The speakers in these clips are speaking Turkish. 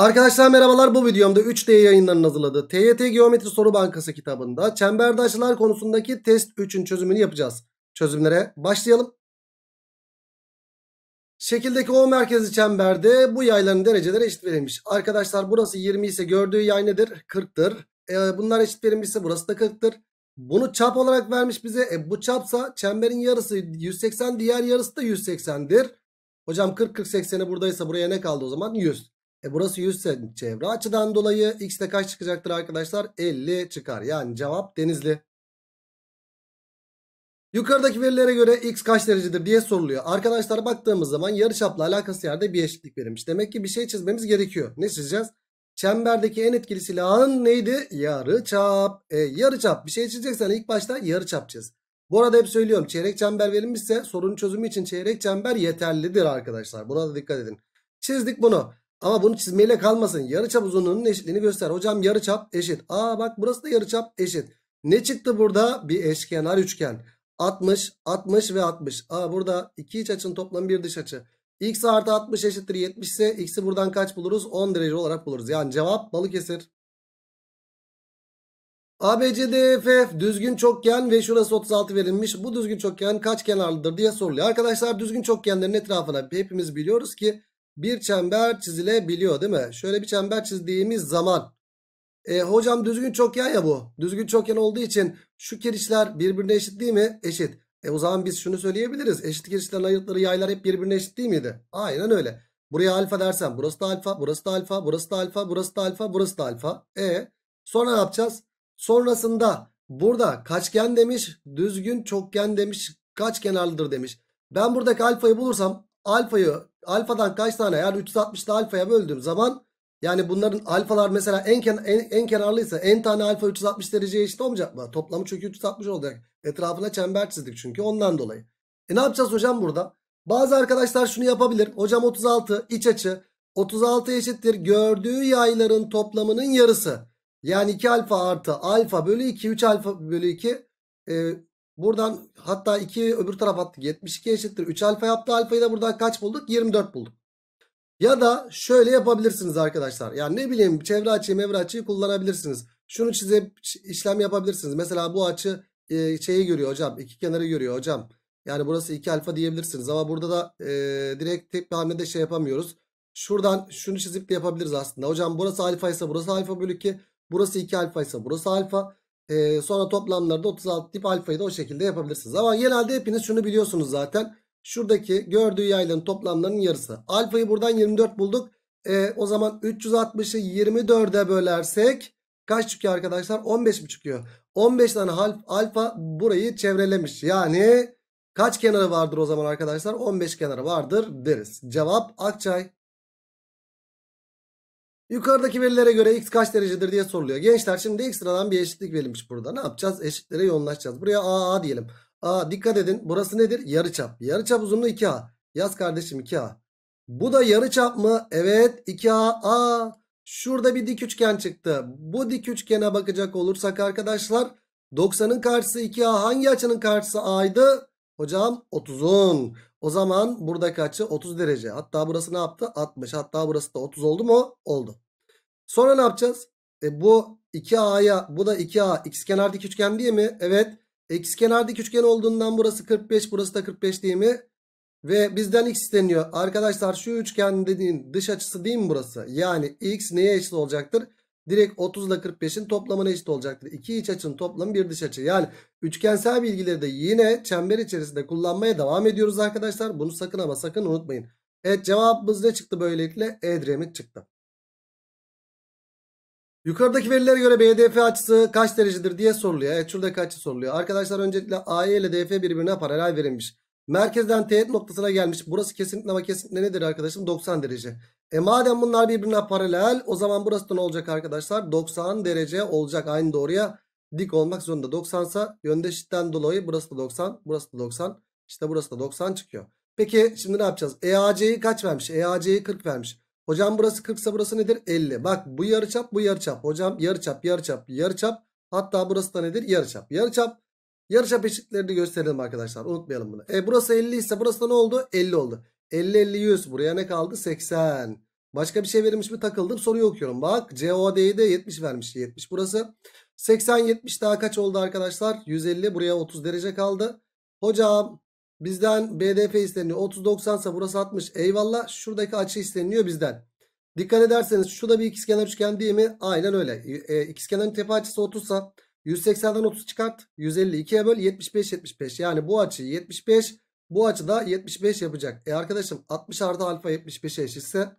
Arkadaşlar merhabalar bu videomda 3D yayınlarının hazırladığı TYT Geometri Soru Bankası kitabında çemberde açılar konusundaki test 3'ün çözümünü yapacağız. Çözümlere başlayalım. Şekildeki O merkezli çemberde bu yayların dereceleri eşit verilmiş. Arkadaşlar burası 20 ise gördüğü yay nedir? 40'tır. E, bunlar eşit verilmişse burası da 40'tır. Bunu çap olarak vermiş bize. E, bu çapsa çemberin yarısı 180 diğer yarısı da 180'dir. Hocam 40 40 80'i buradaysa buraya ne kaldı o zaman? 100. E burası 100 çevre açıdan dolayı x de kaç çıkacaktır arkadaşlar? 50 çıkar. Yani cevap denizli. Yukarıdaki verilere göre x kaç derecedir diye soruluyor. Arkadaşlar baktığımız zaman yarıçapla alakası yerde bir eşitlik verilmiş. Demek ki bir şey çizmemiz gerekiyor. Ne çizeceğiz? Çemberdeki en etkili silahın neydi? Yarıçap. E, yarıçap. Bir şey çizeceksen ilk başta yarıçap çiz. Bu arada hep söylüyorum çeyrek çember verilmişse sorunun çözümü için çeyrek çember yeterlidir arkadaşlar. Buna da dikkat edin. Çizdik bunu. Ama bunu çizmeyle kalmasın. Yarıçap uzunluğunun eşitliğini göster. Hocam yarıçap eşit. Aa bak burası da yarıçap eşit. Ne çıktı burada? Bir eşkenar üçgen. 60, 60 ve 60. Aa burada iki iç açının toplamı bir dış açı. X artı 60 eşittir 70 ise X'i buradan kaç buluruz? 10 derece olarak buluruz. Yani cevap Balıkesir. ABCDEF düzgün çokgen ve şurası 36 verilmiş. Bu düzgün çokgen kaç kenarlıdır diye soruluyor. Arkadaşlar düzgün çokgenlerin etrafına hepimiz biliyoruz ki bir çember çizilebiliyor değil mi? Şöyle bir çember çizdiğimiz zaman e, hocam düzgün çokgen ya bu. Düzgün çokgen olduğu için şu kirişler birbirine eşit değil mi? Eşit. E o zaman biz şunu söyleyebiliriz. Eşit kirişlerin ayırtları yaylar hep birbirine eşit değil miydi? Aynen öyle. Buraya alfa dersen burası da alfa, burası da alfa, burası da alfa, burası da alfa, burası da alfa. E sonra ne yapacağız? Sonrasında burada kaçgen demiş, düzgün çokgen demiş, kaç kenarlıdır demiş. Ben buradaki alfayı bulursam alfayı alfadan kaç tane yani 360 360'da alfaya böldüğüm zaman yani bunların alfalar mesela en, ken en, en kenarlıysa en tane alfa 360 dereceye eşit olmayacak mı? Toplamı çünkü 360 olacak. Etrafına çember çizdik çünkü ondan dolayı. E ne yapacağız hocam burada? Bazı arkadaşlar şunu yapabilir. Hocam 36 iç açı 36 eşittir gördüğü yayların toplamının yarısı. Yani 2 alfa artı alfa bölü 2 3 alfa bölü 2 e, Buradan hatta 2 öbür taraf attık. 72 eşittir. 3 alfa yaptı. Alfayı da buradan kaç bulduk? 24 bulduk. Ya da şöyle yapabilirsiniz arkadaşlar. Yani ne bileyim çevre açıyı mevre açıyı kullanabilirsiniz. Şunu çizip işlem yapabilirsiniz. Mesela bu açı e, şeyi görüyor hocam. iki kenarı görüyor hocam. Yani burası 2 alfa diyebilirsiniz. Ama burada da e, direkt tek bir hamlede şey yapamıyoruz. Şuradan şunu çizip de yapabiliriz aslında. Hocam burası alfa ise burası alfa bölü 2. Burası 2 alfa ise burası alfa. E, sonra toplamlarda 36 tip alfayı da o şekilde yapabilirsiniz. Ama genelde hepiniz şunu biliyorsunuz zaten. Şuradaki gördüğü yayların toplamlarının yarısı. Alfayı buradan 24 bulduk. E, o zaman 360'ı 24'e bölersek kaç çıkıyor arkadaşlar? 15 mi çıkıyor? 15 tane alfa burayı çevrelemiş. Yani kaç kenarı vardır o zaman arkadaşlar? 15 kenarı vardır deriz. Cevap Akçay. Yukarıdaki verilere göre x kaç derecedir diye soruluyor. Gençler şimdi ekstradan bir eşitlik verilmiş burada. Ne yapacağız? Eşitlere yoğunlaşacağız. Buraya a a diyelim. a dikkat edin. Burası nedir? Yarıçap. Yarıçap uzunluğu 2a. Yaz kardeşim 2a. Bu da yarıçap mı? Evet 2a. a. Şurada bir dik üçgen çıktı. Bu dik üçgene bakacak olursak arkadaşlar 90'ın karşısı 2a. Hangi açının karşısı a'ydı? Hocam 30'un. O zaman burada açı 30 derece. Hatta burası ne yaptı? 60. Hatta burası da 30 oldu mu? Oldu. Sonra ne yapacağız? E bu 2A'ya bu da 2A x dik üçgen değil mi? Evet. X dik üçgen olduğundan burası 45 burası da 45 değil mi? Ve bizden x isteniyor. Arkadaşlar şu üçgen dediğin dış açısı değil mi burası? Yani x neye eşit olacaktır? direkt 30 ile 45'in toplamına eşit olacaktır. İki iç açının toplamı bir dış açı. Yani üçgensel bilgileri de yine çember içerisinde kullanmaya devam ediyoruz arkadaşlar. Bunu sakın ama sakın unutmayın. Evet cevabımız ne çıktı böylelikle? E Edremit çıktı. Yukarıdaki verilere göre BDF açısı kaç derecedir diye soruluyor. Evet şurada kaç soruluyor. Arkadaşlar öncelikle AE ile DF birbirine paralel verilmiş. Merkezden teğet noktasına gelmiş. Burası kesinlikle ama kesinlikle nedir arkadaşım? 90 derece. E madem bunlar birbirine paralel o zaman burası da ne olacak arkadaşlar? 90 derece olacak. Aynı doğruya dik olmak zorunda. 90 sa yöndeşitten dolayı burası da 90. Burası da 90. İşte burası da 90 çıkıyor. Peki şimdi ne yapacağız? EAC'yi kaç vermiş? EAC'yi 40 vermiş. Hocam burası 40 ise burası nedir? 50. Bak bu yarıçap bu yarıçap. Hocam yarıçap yarıçap yarıçap. Hatta burası da nedir? Yarıçap. Yarıçap Yarıçap eşitlerini gösterelim arkadaşlar. Unutmayalım bunu. E burası 50 ise burası da ne oldu? 50 oldu. 50 50 100 buraya ne kaldı? 80. Başka bir şey verilmiş mi takıldım soruyu okuyorum. Bak COD'yi de 70 vermiş. 70 burası. 80 70 daha kaç oldu arkadaşlar? 150 buraya 30 derece kaldı. Hocam bizden BDF isteniyor. 30 90 ise burası 60. Eyvallah şuradaki açı isteniyor bizden. Dikkat ederseniz şurada bir ikizkenar üçgen değil mi? Aynen öyle. E, e ikizkenarın tepe açısı 30 sa 180'den 30 çıkart. 150 böl 75 75. Yani bu açı 75 bu açı da 75 yapacak. E arkadaşım 60 artı alfa 75'e eşitse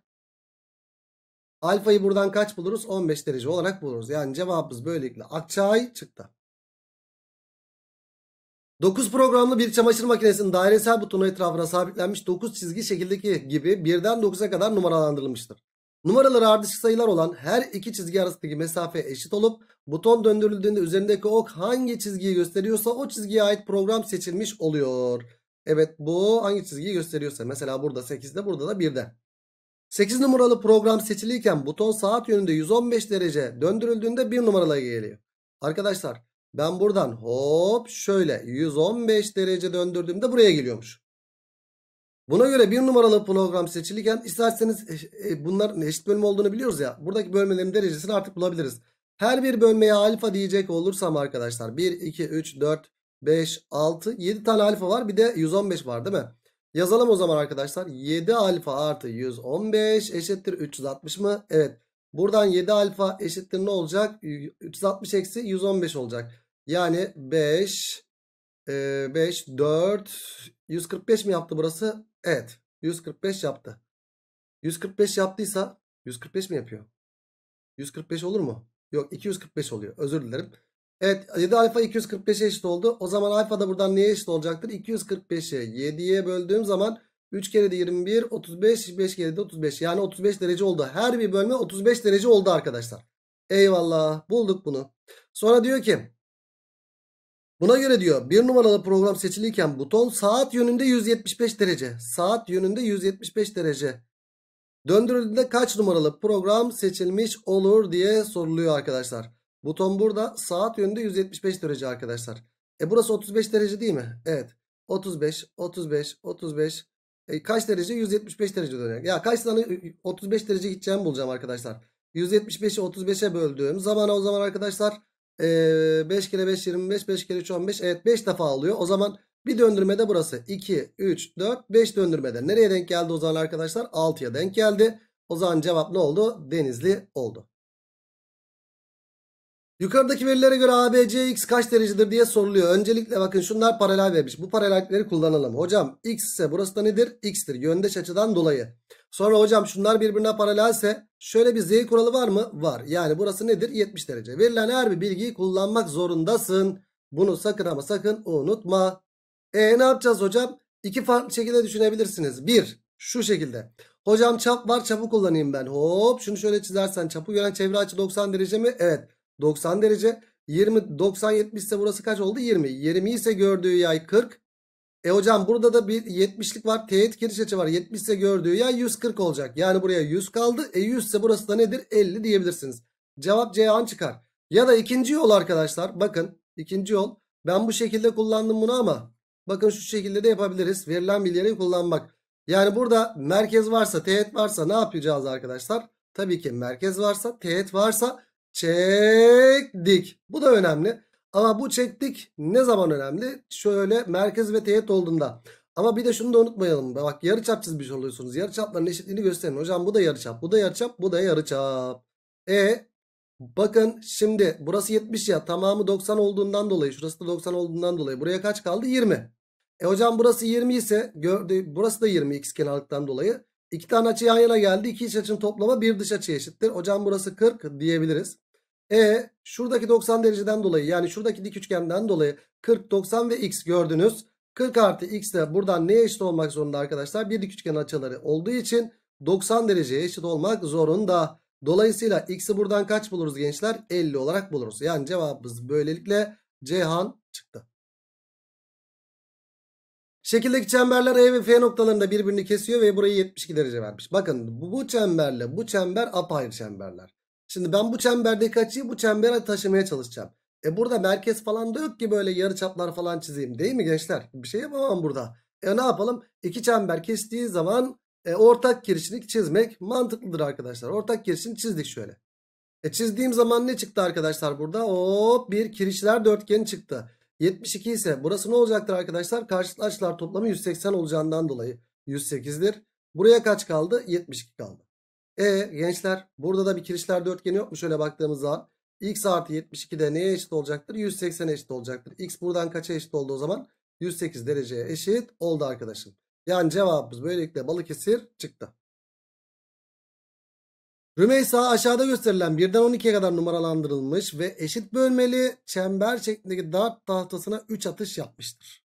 alfayı buradan kaç buluruz? 15 derece olarak buluruz. Yani cevabımız böylelikle Akçay çıktı. 9 programlı bir çamaşır makinesinin dairesel butonu etrafına sabitlenmiş 9 çizgi şekildeki gibi birden 9'a kadar numaralandırılmıştır. Numaraları ardışık sayılar olan her iki çizgi arasındaki mesafe eşit olup buton döndürüldüğünde üzerindeki ok hangi çizgiyi gösteriyorsa o çizgiye ait program seçilmiş oluyor. Evet bu hangi çizgiyi gösteriyorsa mesela burada 8'de burada da 1'de. 8 numaralı program seçiliyken buton saat yönünde 115 derece döndürüldüğünde 1 numaralı geliyor. Arkadaşlar ben buradan hop şöyle 115 derece döndürdüğümde buraya geliyormuş. Buna göre bir numaralı program seçilirken isterseniz e, bunlar bunların eşit bölme olduğunu biliyoruz ya. Buradaki bölmelerin derecesini artık bulabiliriz. Her bir bölmeye alfa diyecek olursam arkadaşlar 1, 2, 3, 4, 5, 6, 7 tane alfa var. Bir de 115 var değil mi? Yazalım o zaman arkadaşlar. 7 alfa artı 115 eşittir 360 mı? Evet. Buradan 7 alfa eşittir ne olacak? 360 eksi 115 olacak. Yani 5 5, 4, 145 mi yaptı burası? Evet. 145 yaptı. 145 yaptıysa 145 mi yapıyor? 145 olur mu? Yok 245 oluyor. Özür dilerim. Evet 7 alfa 245'e eşit oldu. O zaman alfa da buradan neye eşit olacaktır? 245'e 7'ye böldüğüm zaman 3 kere de 21 35 5 kere de 35 yani 35 derece oldu. Her bir bölme 35 derece oldu arkadaşlar. Eyvallah bulduk bunu. Sonra diyor ki Buna göre diyor bir numaralı program seçiliyken buton saat yönünde 175 derece. Saat yönünde 175 derece. Döndürüldüğünde kaç numaralı program seçilmiş olur diye soruluyor arkadaşlar. Buton burada saat yönünde 175 derece arkadaşlar. E burası 35 derece değil mi? Evet. 35, 35, 35. E kaç derece? 175 derece dönüyor. Ya kaç tane 35 derece gideceğimi bulacağım arkadaşlar. 175'i 35'e böldüğüm zaman o zaman arkadaşlar 5 kere 5 25 5 kere 3 15 evet 5 defa alıyor. O zaman bir döndürmede burası 2 3 4 5 döndürmede. Nereye denk geldi o zaman arkadaşlar? 6'ya denk geldi. O zaman cevap ne oldu? Denizli oldu. Yukarıdaki verilere göre ABCX kaç derecedir diye soruluyor. Öncelikle bakın şunlar paralel vermiş. Bu paralellikleri kullanalım. Hocam x ise burası da nedir? x'tir. Yöndeş açıdan dolayı. Sonra hocam şunlar birbirine paralelse şöyle bir z kuralı var mı? Var. Yani burası nedir? 70 derece. Verilen her bir bilgiyi kullanmak zorundasın. Bunu sakın ama sakın unutma. E ne yapacağız hocam? İki farklı şekilde düşünebilirsiniz. Bir şu şekilde. Hocam çap var çapı kullanayım ben. Hop şunu şöyle çizersen çapı gören çevre açı 90 derece mi? Evet 90 derece. 20 90 70 ise burası kaç oldu? 20. 20 ise gördüğü yay 40. E hocam burada da bir 70'lik var. Teğet geniş açı var. 70 ise gördüğü ya 140 olacak. Yani buraya 100 kaldı. E 100 ise burası da nedir? 50 diyebilirsiniz. Cevap Ceyhan çıkar. Ya da ikinci yol arkadaşlar. Bakın ikinci yol. Ben bu şekilde kullandım bunu ama bakın şu şekilde de yapabiliriz. Verilen bilgileri kullanmak. Yani burada merkez varsa, teğet varsa ne yapacağız arkadaşlar? Tabii ki merkez varsa, teğet varsa çektik. Bu da önemli. Ama bu çektik ne zaman önemli? Şöyle merkez ve teğet olduğunda. Ama bir de şunu da unutmayalım. Bak yarıçap çizmiş şey oluyorsunuz. Yarıçapların eşitliğini gösterin. Hocam bu da yarıçap, bu da yarıçap, bu da yarıçap. E bakın şimdi burası 70 ya tamamı 90 olduğundan dolayı şurası da 90 olduğundan dolayı buraya kaç kaldı? 20. E hocam burası 20 ise gördü, burası da 20 x kenarlıktan dolayı. İki tane açı yan yana geldi. İki iç açının toplama bir dış açı eşittir. Hocam burası 40 diyebiliriz. E şuradaki 90 dereceden dolayı yani şuradaki dik üçgenden dolayı 40, 90 ve x gördünüz. 40 artı x de buradan neye eşit olmak zorunda arkadaşlar? Bir dik üçgen açıları olduğu için 90 dereceye eşit olmak zorunda. Dolayısıyla x'i buradan kaç buluruz gençler? 50 olarak buluruz. Yani cevabımız böylelikle Cihan çıktı. Şekildeki çemberler E ve F noktalarında birbirini kesiyor ve burayı 72 derece vermiş. Bakın bu çemberle bu çember apayrı çemberler. Şimdi ben bu çemberdeki açıyı bu çembere taşımaya çalışacağım. E burada merkez falan da yok ki böyle yarı çaplar falan çizeyim değil mi gençler? Bir şey yapamam burada. E ne yapalım? İki çember kestiği zaman e, ortak girişini çizmek mantıklıdır arkadaşlar. Ortak girişini çizdik şöyle. E çizdiğim zaman ne çıktı arkadaşlar burada? Hop bir kirişler dörtgeni çıktı. 72 ise burası ne olacaktır arkadaşlar? Karşılıklı toplamı 180 olacağından dolayı 108'dir. Buraya kaç kaldı? 72 kaldı. E gençler burada da bir kirişler dörtgeni yok mu şöyle baktığımızda X artı 72 de neye eşit olacaktır? 180'e eşit olacaktır. X buradan kaça eşit oldu o zaman? 108 dereceye eşit oldu arkadaşım. Yani cevabımız böylelikle Balıkesir çıktı. Rümeysa aşağıda gösterilen birden 12'ye kadar numaralandırılmış ve eşit bölmeli çember şeklindeki dart tahtasına 3 atış yapmıştır.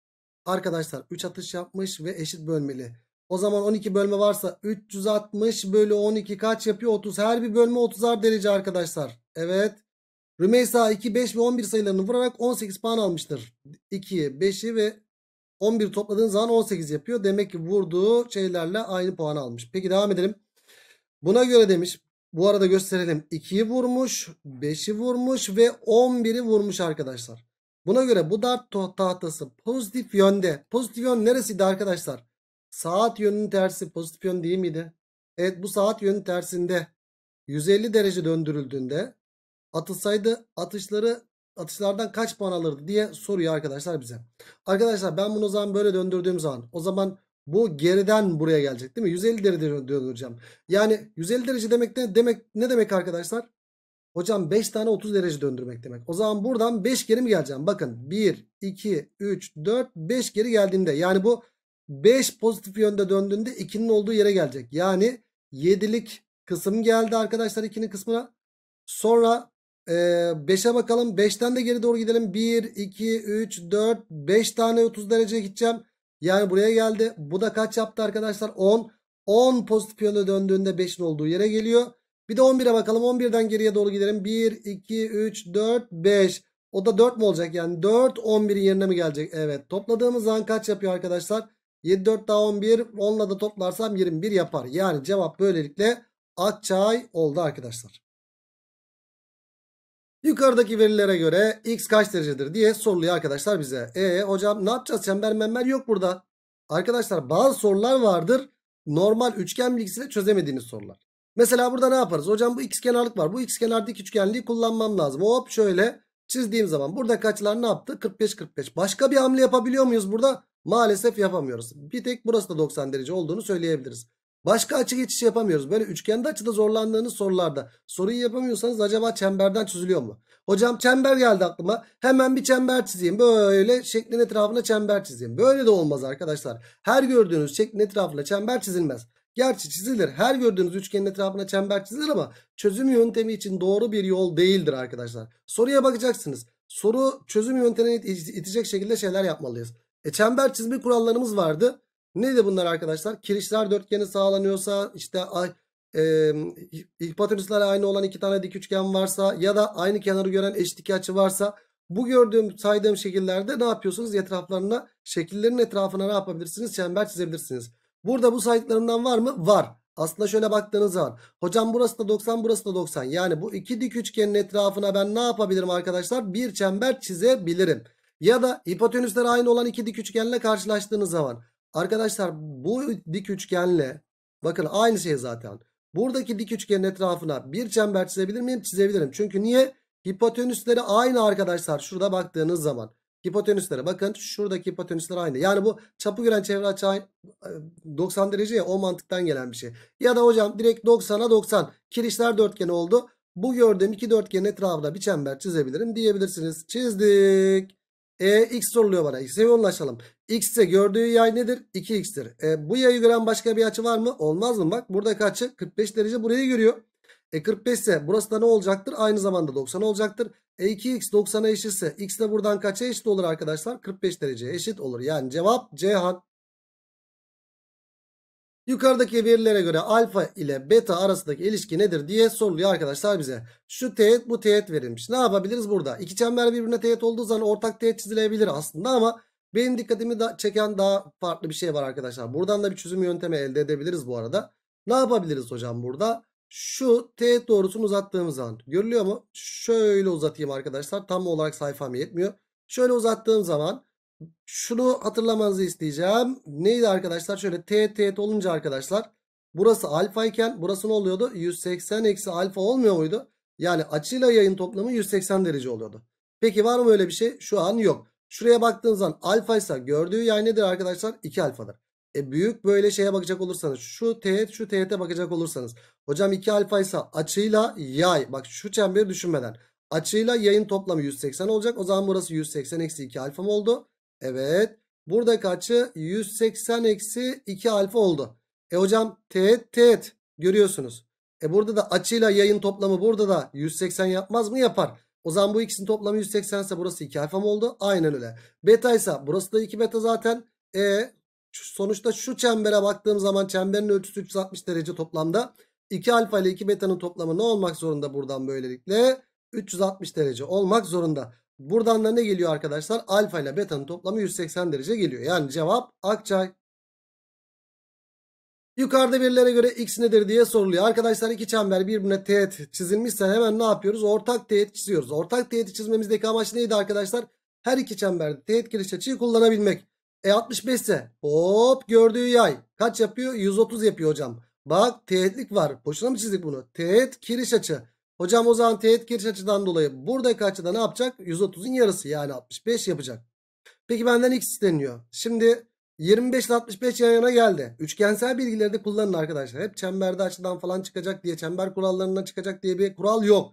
Arkadaşlar 3 atış yapmış ve eşit bölmeli o zaman 12 bölme varsa 360 bölü 12 kaç yapıyor? 30. Her bir bölme 30'ar derece arkadaşlar. Evet. Rümeysa 2, 5 ve 11 sayılarını vurarak 18 puan almıştır. 2'yi, 5'i ve 11 topladığın zaman 18 yapıyor. Demek ki vurduğu şeylerle aynı puan almış. Peki devam edelim. Buna göre demiş. Bu arada gösterelim. 2'yi vurmuş, 5'i vurmuş ve 11'i vurmuş arkadaşlar. Buna göre bu dart tahtası pozitif yönde. Pozitif yön neresiydi arkadaşlar? Saat yönünün tersi pozitif yön değil miydi? Evet bu saat yönünün tersinde 150 derece döndürüldüğünde atılsaydı atışları atışlardan kaç puan alırdı diye soruyor arkadaşlar bize. Arkadaşlar ben bunu o zaman böyle döndürdüğüm zaman o zaman bu geriden buraya gelecek değil mi? 150 derece döndüreceğim. Yani 150 derece demek ne demek ne demek arkadaşlar? Hocam 5 tane 30 derece döndürmek demek. O zaman buradan 5 geri mi geleceğim? Bakın 1 2 3 4 5 geri geldiğinde yani bu 5 pozitif yönde döndüğünde 2'nin olduğu yere gelecek. Yani 7'lik kısım geldi arkadaşlar 2'nin kısmına. Sonra 5'e bakalım. 5'ten de geri doğru gidelim. 1, 2, 3, 4, 5 tane 30 derece gideceğim. Yani buraya geldi. Bu da kaç yaptı arkadaşlar? 10. 10 pozitif yönde döndüğünde 5'in olduğu yere geliyor. Bir de 11'e bakalım. 11'den geriye doğru gidelim. 1, 2, 3, 4, 5. O da 4 mu olacak? Yani 4, 11'in yerine mi gelecek? Evet. Topladığımız zaman kaç yapıyor arkadaşlar? 7 4 daha 11. 10 ile de toplarsam 21 yapar. Yani cevap böylelikle Akçay oldu arkadaşlar. Yukarıdaki verilere göre x kaç derecedir diye soruluyor arkadaşlar bize. E hocam ne yapacağız? Çember member yok burada. Arkadaşlar bazı sorular vardır. Normal üçgen bilgisiyle çözemediğiniz sorular. Mesela burada ne yaparız? Hocam bu x kenarlık var. Bu x kenar dik üçgenliği kullanmam lazım. Hop şöyle çizdiğim zaman burada kaçlar ne yaptı? 45 45. Başka bir hamle yapabiliyor muyuz burada? Maalesef yapamıyoruz. Bir tek burası da 90 derece olduğunu söyleyebiliriz. Başka açı geçiş yapamıyoruz. Böyle üçgende açıda zorlandığınız sorularda soruyu yapamıyorsanız acaba çemberden çözülüyor mu? Hocam çember geldi aklıma. Hemen bir çember çizeyim. Böyle şeklin etrafına çember çizeyim. Böyle de olmaz arkadaşlar. Her gördüğünüz şeklin etrafına çember çizilmez. Gerçi çizilir. Her gördüğünüz üçgenin etrafına çember çizilir ama çözüm yöntemi için doğru bir yol değildir arkadaşlar. Soruya bakacaksınız. Soru çözüm yöntemini itecek şekilde şeyler yapmalıyız. E çember çizme kurallarımız vardı. Neydi bunlar arkadaşlar? Kirişler dörtgeni sağlanıyorsa işte ay, e, hipotenüsler aynı olan iki tane dik üçgen varsa ya da aynı kenarı gören eşitlik açı varsa bu gördüğüm saydığım şekillerde ne yapıyorsunuz? Etraflarına şekillerin etrafına ne yapabilirsiniz? Çember çizebilirsiniz. Burada bu saydıklarından var mı? Var. Aslında şöyle baktığınız zaman hocam burası da 90 burası da 90 yani bu iki dik üçgenin etrafına ben ne yapabilirim arkadaşlar? Bir çember çizebilirim. Ya da hipotenüsler aynı olan iki dik üçgenle karşılaştığınız zaman. Arkadaşlar bu dik üçgenle bakın aynı şey zaten. Buradaki dik üçgenin etrafına bir çember çizebilir miyim? Çizebilirim. Çünkü niye? Hipotenüsleri aynı arkadaşlar. Şurada baktığınız zaman. Hipotenüslere bakın. Şuradaki hipotenüsler aynı. Yani bu çapı gören çevre açı 90 e, derece ya o mantıktan gelen bir şey. Ya da hocam direkt 90'a 90. Kirişler dörtgen oldu. Bu gördüğüm iki dörtgenin etrafına bir çember çizebilirim diyebilirsiniz. Çizdik. E x soruluyor bana. X'e yoğunlaşalım. X'te gördüğü yay nedir? 2x'tir. E, bu yayı gören başka bir açı var mı? Olmaz mı? Bak burada kaçı? 45 derece burayı görüyor. E 45 ise burası da ne olacaktır? Aynı zamanda 90 olacaktır. E 2x 90'a eşitse x de buradan kaça eşit olur arkadaşlar? 45 dereceye eşit olur. Yani cevap Cihan. Yukarıdaki verilere göre alfa ile beta arasındaki ilişki nedir diye soruluyor arkadaşlar bize. Şu teğet bu teğet verilmiş. Ne yapabiliriz burada? İki çember birbirine teğet olduğu zaman ortak teğet çizilebilir aslında ama benim dikkatimi da çeken daha farklı bir şey var arkadaşlar. Buradan da bir çözüm yöntemi elde edebiliriz bu arada. Ne yapabiliriz hocam burada? Şu teğet doğrusunu uzattığımız zaman görülüyor mu? Şöyle uzatayım arkadaşlar. Tam olarak sayfam yetmiyor. Şöyle uzattığım zaman şunu hatırlamanızı isteyeceğim. Neydi arkadaşlar? Şöyle t teğet olunca arkadaşlar burası alfa iken burası ne oluyordu? 180 eksi alfa olmuyor muydu? Yani açıyla yayın toplamı 180 derece oluyordu. Peki var mı öyle bir şey? Şu an yok. Şuraya baktığınız zaman alfa ise gördüğü yay nedir arkadaşlar? 2 alfadır. E büyük böyle şeye bakacak olursanız şu teğet şu teğete bakacak olursanız. Hocam 2 alfa ise açıyla yay. Bak şu çemberi düşünmeden. Açıyla yayın toplamı 180 olacak. O zaman burası 180 eksi 2 alfa mı oldu? Evet. burada kaçı 180 eksi 2 alfa oldu. E hocam teğet teğet görüyorsunuz. E burada da açıyla yayın toplamı burada da 180 yapmaz mı? Yapar. O zaman bu ikisinin toplamı 180 ise burası 2 alfa mı oldu? Aynen öyle. Beta ise burası da 2 beta zaten. E sonuçta şu çembere baktığım zaman çemberin ölçüsü 360 derece toplamda. 2 alfa ile 2 beta'nın toplamı ne olmak zorunda buradan böylelikle? 360 derece olmak zorunda. Buradan da ne geliyor arkadaşlar? Alfa ile beta'nın toplamı 180 derece geliyor. Yani cevap Akçay. Yukarıda verilere göre x nedir diye soruluyor. Arkadaşlar iki çember birbirine teğet çizilmişse hemen ne yapıyoruz? Ortak teğet çiziyoruz. Ortak teğeti çizmemizdeki amaç neydi arkadaşlar? Her iki çemberde teğet giriş açıyı kullanabilmek. E 65 ise hop gördüğü yay kaç yapıyor? 130 yapıyor hocam. Bak teğetlik var. Boşuna mı çizdik bunu? Teğet kiriş açı. Hocam o zaman teğet giriş açıdan dolayı buradaki açıda ne yapacak? 130'un yarısı yani 65 yapacak. Peki benden x isteniyor. Şimdi 25 ile 65 yan yana geldi. Üçgensel bilgileri de kullanın arkadaşlar. Hep çemberde açıdan falan çıkacak diye çember kurallarından çıkacak diye bir kural yok.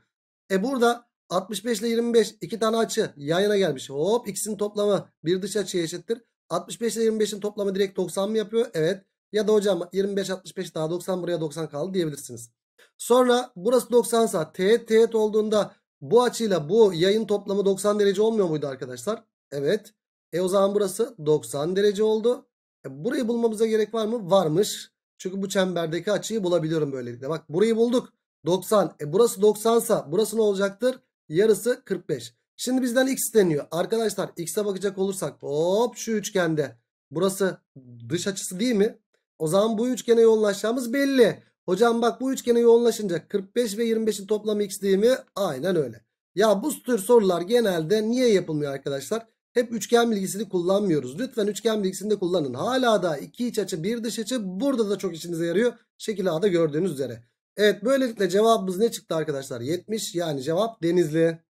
E burada 65 ile 25 iki tane açı yan yana gelmiş. Hop ikisinin toplamı bir dış açıya eşittir. 65 ile 25'in toplamı direkt 90 mı yapıyor? Evet. Ya da hocam 25 65 daha 90 buraya 90 kaldı diyebilirsiniz. Sonra burası 90 saat, teğet teğet olduğunda bu açıyla bu yayın toplamı 90 derece olmuyor muydu arkadaşlar? Evet. E o zaman burası 90 derece oldu. E, burayı bulmamıza gerek var mı? Varmış. Çünkü bu çemberdeki açıyı bulabiliyorum böylelikle. Bak burayı bulduk. 90. E burası 90 sa burası ne olacaktır? Yarısı 45. Şimdi bizden x deniyor. Arkadaşlar x'e bakacak olursak hop şu üçgende. Burası dış açısı değil mi? O zaman bu üçgene yoğunlaşacağımız belli. Hocam bak bu üçgene yoğunlaşınca 45 ve 25'in toplamı x değil mi? Aynen öyle. Ya bu tür sorular genelde niye yapılmıyor arkadaşlar? Hep üçgen bilgisini kullanmıyoruz. Lütfen üçgen bilgisini de kullanın. Hala da iki iç açı bir dış açı burada da çok işinize yarıyor. Şekil A'da gördüğünüz üzere. Evet böylelikle cevabımız ne çıktı arkadaşlar? 70 yani cevap denizli.